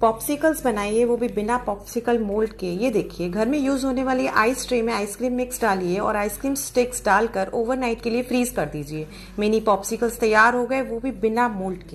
popsicles बनाइए वो भी बिना पॉप्सिकल मोल्ड के ये देखिए घर में यूज होने वाली आइस ट्रे में आइसक्रीम मिक्स डालिए और आइसक्रीम स्टिक्स डालकर ओवरनाइट के लिए फ्रीज कर दीजिए मिनी पॉप्सिकल्स तैयार हो गए वो भी बिना मोल्ड के